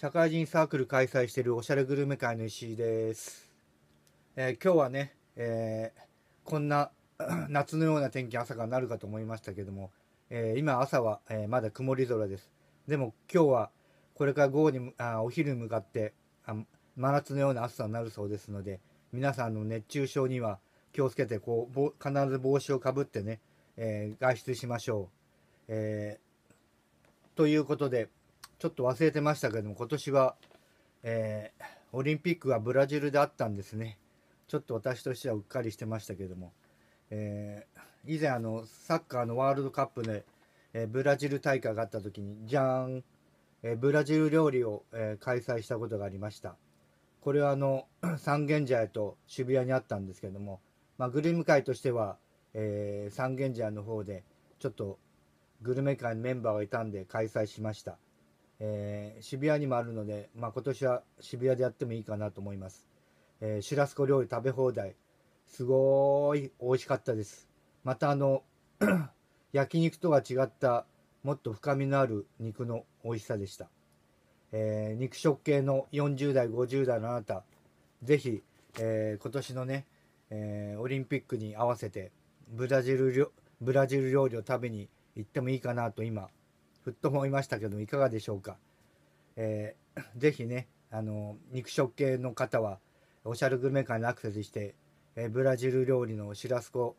社会人サークル開催しているおしゃれグルメ会の石井です、えー、今日はね、えー、こんな 夏のような天気朝からなるかと思いましたけども、えー、今朝は、えまだ曇り空ですでも今日はこれから午後にあお昼に向かってあ真夏のような暑さになるそうですので皆さんの熱中症には気をつけてこう必ず帽子をかぶってね、え外出しましょう、えということでちょっと忘れてましたけども、今年は、えー、オリンピックはブラジルであったんですね。ちょっと私としてはうっかりしてましたけども、えー、以前あの、サッカーのワールドカップで、えー、ブラジル大会があった時に、じゃーん、えー、ブラジル料理を、えー、開催したことがありました。これはあの、三軒茶屋と渋谷にあったんですけども、まあ、グルメ会としては、えー、三軒茶屋の方で、ちょっとグルメ界のメンバーがいたんで開催しました。えー、渋谷にもあるので、まあ、今年は渋谷でやってもいいかなと思います。えー、シュラスコ料理食べ放題。すごい美味しかったです。またあの 焼肉とは違ったもっと深みのある肉の美味しさでした。えー、肉食系の40代、50代のあなた、ぜひ、えー、今年のね、えー、オリンピックに合わせてブラジル料理を食べに行ってもいいかなと今ふっと思いましたけどいかがでしょうか、えー、ぜひねあの肉食系の方はおしゃれグルメ館にアクセスして、えー、ブラジル料理のシラスコ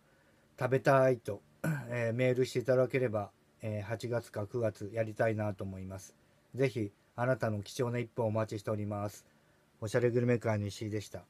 食べたいと、えー、メールしていただければ、えー、8月か9月やりたいなと思いますぜひあなたの貴重な一歩をお待ちしておりますおしゃれグルメ館西井でした